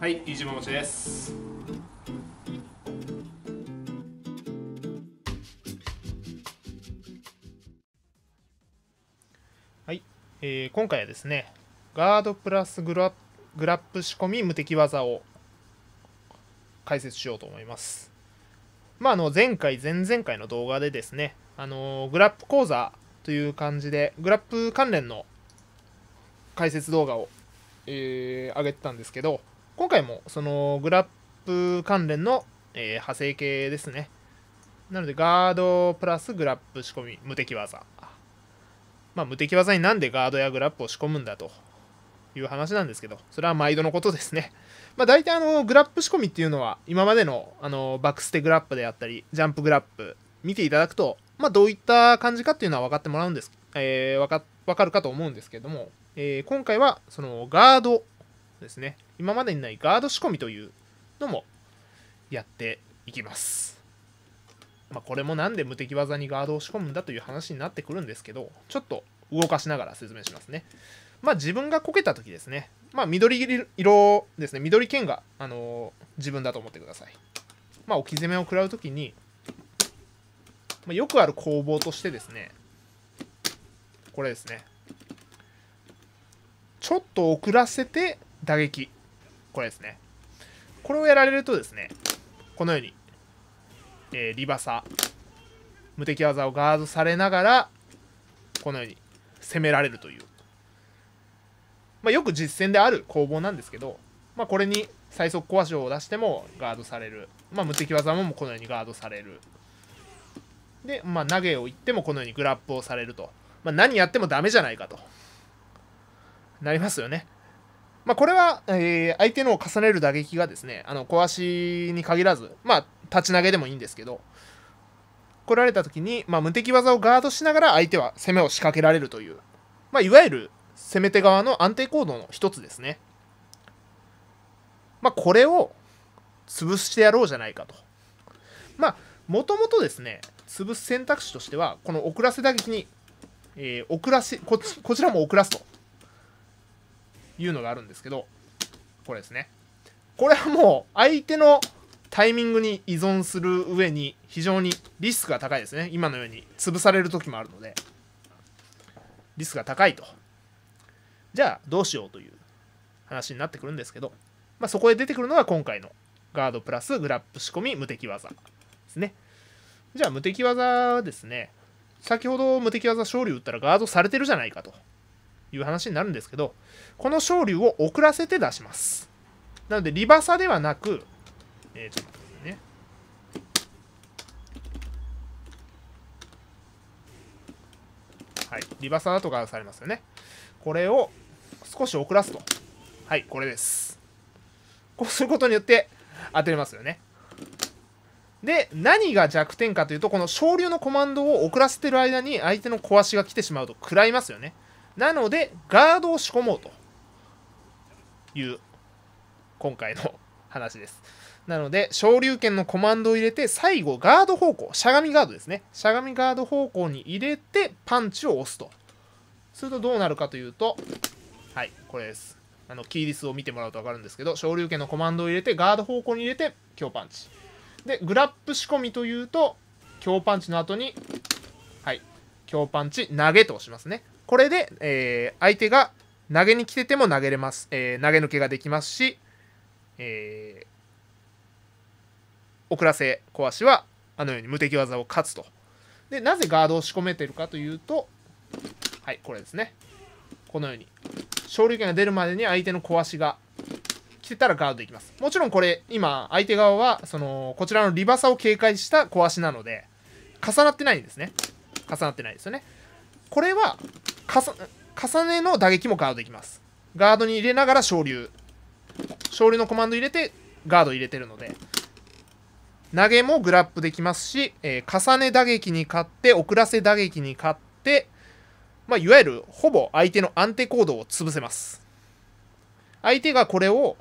はい飯島もちですはい、えー、今回はですねガードプラスグラグラップ仕込み無敵技を解説しようと思いますまあ、あの前回前々回の動画でですねあのー、グラップ講座という感じでグラップ関連の解説動画を、えー、上げてたんですけど、今回もそのグラップ関連の、えー、派生系ですね。なのでガードプラスグラップ仕込み、無敵技。まあ無敵技になんでガードやグラップを仕込むんだという話なんですけど、それは毎度のことですね。まあ大体あのグラップ仕込みっていうのは今までのあのバックステグラップであったり、ジャンプグラップ見ていただくと、まあどういった感じかっていうのは分かってもらうんです、えー、分か分かるかと思うんですけども、えー、今回はそのガードですね今までにないガード仕込みというのもやっていきます、まあ、これもなんで無敵技にガードを仕込むんだという話になってくるんですけどちょっと動かしながら説明しますねまあ自分がこけた時ですねまあ緑色ですね緑剣が、あのー、自分だと思ってくださいまあ置き攻めを食らう時に、まあ、よくある攻防としてですねこれですねちょっと遅らせて打撃。これですね。これをやられるとですね、このように、えー、リバサ、無敵技をガードされながら、このように攻められるという。まあ、よく実戦である攻防なんですけど、まあ、これに最速コア賞を出してもガードされる。まあ、無敵技もこのようにガードされる。で、まあ、投げをいってもこのようにグラップをされると。まあ、何やってもダメじゃないかと。なりますよね。まあ、これは、えー、相手の重ねる打撃がですね、あの小足に限らず、まあ、立ち投げでもいいんですけど、来られた時に、まあ、無敵技をガードしながら相手は攻めを仕掛けられるという、まあ、いわゆる攻め手側の安定行動の一つですね。まあ、これを潰してやろうじゃないかと。まあ、もともとですね、潰す選択肢としては、この遅らせ打撃に、えー、遅らせここちらも遅らすと。いうのがあるんですけど、これですね。これはもう相手のタイミングに依存する上に非常にリスクが高いですね。今のように潰される時もあるので、リスクが高いと。じゃあどうしようという話になってくるんですけど、まあ、そこで出てくるのが今回のガードプラスグラップ仕込み無敵技ですね。じゃあ無敵技ですね。先ほど無敵技勝利打ったらガードされてるじゃないかと。いう話になるんですけど、この昇竜を遅らせて出します。なので、リバサではなく、えー、ちょっとね。はい、リバサだとかされますよね。これを少し遅らすと。はい、これです。こうすることによって当てれますよね。で、何が弱点かというと、この昇竜のコマンドを遅らせてる間に相手の壊しが来てしまうと食らいますよね。なので、ガードを仕込もうという今回の 話です。なので、昇竜拳のコマンドを入れて、最後、ガード方向、しゃがみガードですね。しゃがみガード方向に入れて、パンチを押すと。するとどうなるかというと、はい、これです。あの、キーリスを見てもらうと分かるんですけど、昇竜拳のコマンドを入れて、ガード方向に入れて、強パンチ。で、グラップ仕込みというと、強パンチの後に、はい、強パンチ、投げと押しますね。これで、えー、相手が投げに来てても投げれます、えー、投げ抜けができますし、え遅らせ小足はあのように無敵技を勝つとでなぜガードを仕込めてるかというとはいこれですねこのように昇竜拳が出るまでに相手の小足が来てたらガードできますもちろんこれ今相手側はそのこちらのリバサを警戒した小足なので重なってないんですね重なってないですよねこれは重ねの打撃もガードできますガードに入れながら昇竜昇竜のコマンド入れてガード入れてるので投げもグラップできますし、えー、重ね打撃に勝って遅らせ打撃に勝って、まあ、いわゆるほぼ相手の安定行動を潰せます相手がこれを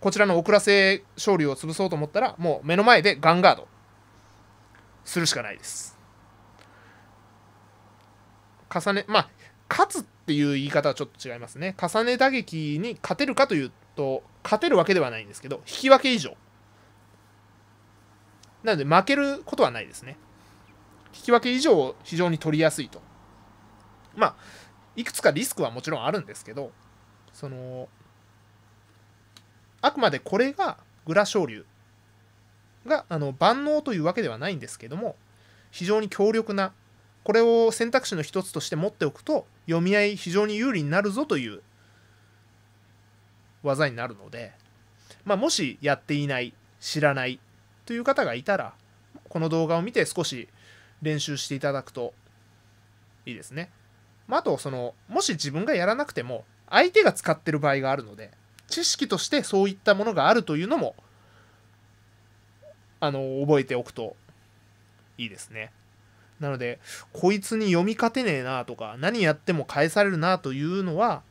こちらの遅らせ勝利を潰そうと思ったらもう目の前でガンガードするしかないです重ね、まあ、勝つっていう言い方はちょっと違いますね。重ね打撃に勝てるかというと、勝てるわけではないんですけど、引き分け以上。なので、負けることはないですね。引き分け以上を非常に取りやすいと。まあ、いくつかリスクはもちろんあるんですけど、その、あくまでこれがグラ昇竜があの万能というわけではないんですけども、非常に強力なこれを選択肢の一つとして持っておくと読み合い非常に有利になるぞという技になるので、まあ、もしやっていない知らないという方がいたらこの動画を見て少し練習していただくといいですね。まあ、あとそのもし自分がやらなくても相手が使ってる場合があるので知識としてそういったものがあるというのもあの覚えておくといいですね。なのでこいつに読み勝てねえなとか何やっても返されるなというのは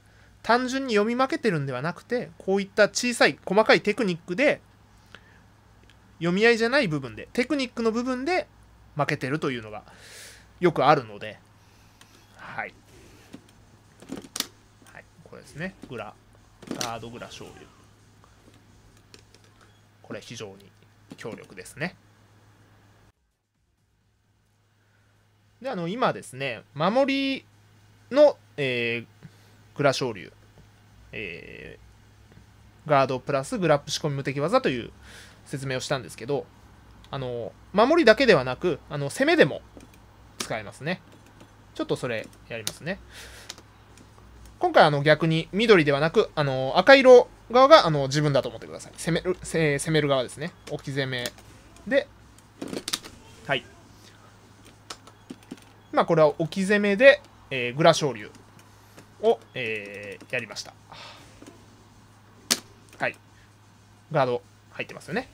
単純に読み負けてるんではなくてこういった小さい細かいテクニックで読み合いじゃない部分でテクニックの部分で負けてるというのがよくあるのではい、はい、これですねグラガードグラ醤油これ非常に強力ですねであの今ですね守りの、えー、グラ昇竜、えー、ガードプラスグラップ仕込み無敵技という説明をしたんですけどあの守りだけではなくあの攻めでも使えますねちょっとそれやりますね今回あの逆に緑ではなくあの赤色側があの自分だと思ってください攻める攻める側ですね置き攻めではいまあ、これは置き攻めで、えー、グラ昇竜を、えー、やりました。はい。ガード入ってますよね。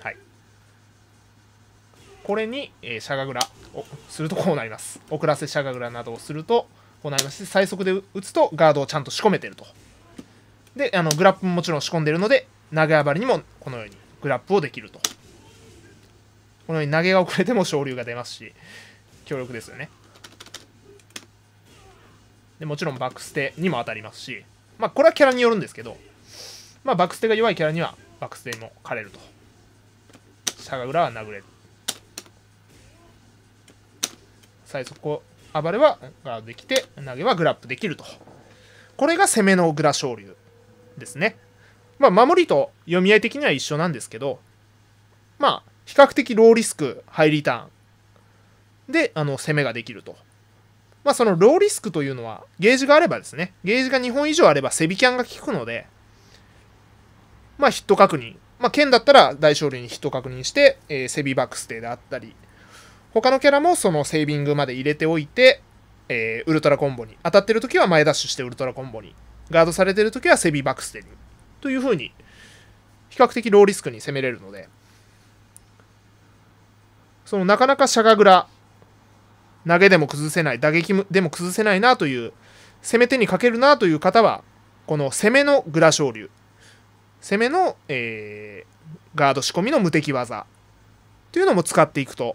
はい。これに、えー、シャガグラをするとこうなります。遅らせシャガグラなどをするとこうなりまして、最速で打つとガードをちゃんと仕込めてると。で、あのグラップももちろん仕込んでるので、長上がりにもこのようにグラップをできると。このように投げが遅れても昇竜が出ますし強力ですよねでもちろんバックステにも当たりますしまあこれはキャラによるんですけどまあバックステが弱いキャラにはバックステも枯れると下が裏は殴れる最速を暴れはガードできて投げはグラップできるとこれが攻めの小倉昇竜ですねまあ守りと読み合い的には一緒なんですけどまあ比較的ローリスク、ハイリターンで、あの、攻めができると。まあ、そのローリスクというのは、ゲージがあればですね、ゲージが2本以上あれば、セビキャンが効くので、まあ、ヒット確認。まあ、剣だったら大勝利にヒット確認して、えー、セビバックステであったり、他のキャラもそのセービングまで入れておいて、えー、ウルトラコンボに、当たってる時は前ダッシュしてウルトラコンボに、ガードされてる時はセビバックステに、という風に、比較的ローリスクに攻めれるので、そのなかなかしゃがグラ、投げでも崩せない、打撃でも崩せないなという、攻め手にかけるなという方は、この攻めのグラ昇竜、攻めの、えー、ガード仕込みの無敵技というのも使っていくと、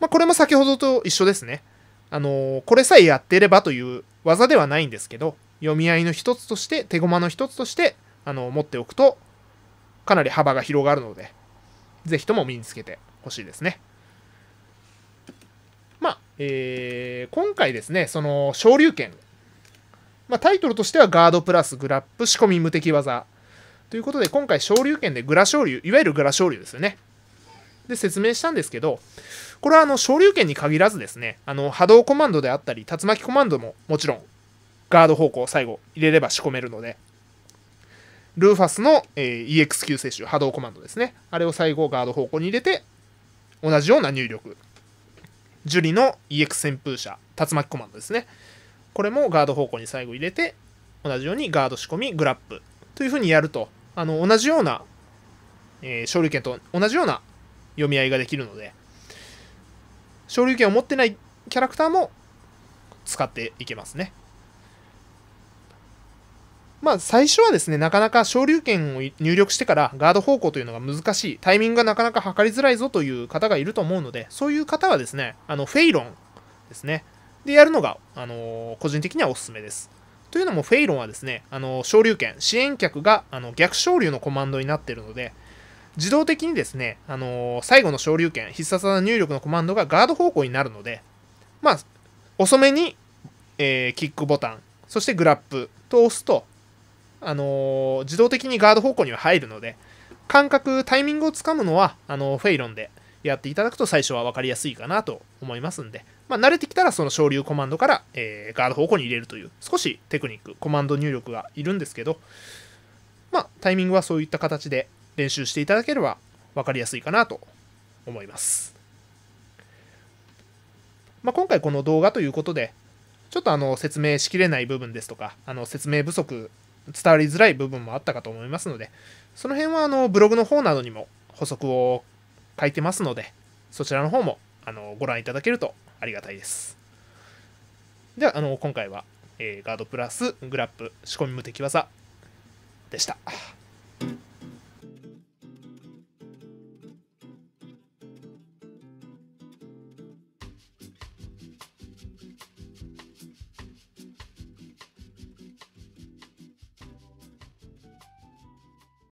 まあ、これも先ほどと一緒ですね。あのー、これさえやってればという技ではないんですけど、読み合いの一つとして、手駒の一つとして、あのー、持っておくと、かなり幅が広がるので、是非とも身につけてほしいですね。えー、今回ですね、その昇竜拳、まあ、タイトルとしてはガードプラスグラップ仕込み無敵技ということで、今回昇竜拳でグラ昇竜、いわゆるグラ昇竜ですよね。で説明したんですけど、これはあの昇竜拳に限らずですね、あの波動コマンドであったり、竜巻コマンドももちろんガード方向最後入れれば仕込めるので、ルーファスの、えー、EX 級接種、波動コマンドですね。あれを最後ガード方向に入れて、同じような入力樹の EX 旋風車、竜巻コマンドですね。これもガード方向に最後入れて、同じようにガード仕込み、グラップというふうにやると、あの同じような、えー、昇竜拳と同じような読み合いができるので、昇竜拳を持ってないキャラクターも使っていけますね。まあ、最初はですね、なかなか昇竜拳を入力してからガード方向というのが難しい、タイミングがなかなか測りづらいぞという方がいると思うので、そういう方はですね、あのフェイロンですね、でやるのが、あのー、個人的にはおすすめです。というのも、フェイロンはですね、あの昇竜拳、支援客があの逆昇竜のコマンドになっているので、自動的にですね、あのー、最後の昇竜拳、必殺技入力のコマンドがガード方向になるので、まあ、遅めに、えー、キックボタン、そしてグラップと押すと、あの自動的にガード方向には入るので、感覚、タイミングをつかむのは、あのフェイロンでやっていただくと最初は分かりやすいかなと思いますんで、まあ、慣れてきたらその昇竜コマンドから、えー、ガード方向に入れるという少しテクニック、コマンド入力がいるんですけど、まあ、タイミングはそういった形で練習していただければ分かりやすいかなと思います。まあ、今回この動画ということで、ちょっとあの説明しきれない部分ですとか、あの説明不足伝わりづらい部分もあったかと思いますので、その辺はあのブログの方などにも補足を書いてますので、そちらの方もあのご覧いただけるとありがたいです。では、あの今回は、えー、ガードプラスグラップ仕込み無敵技でした。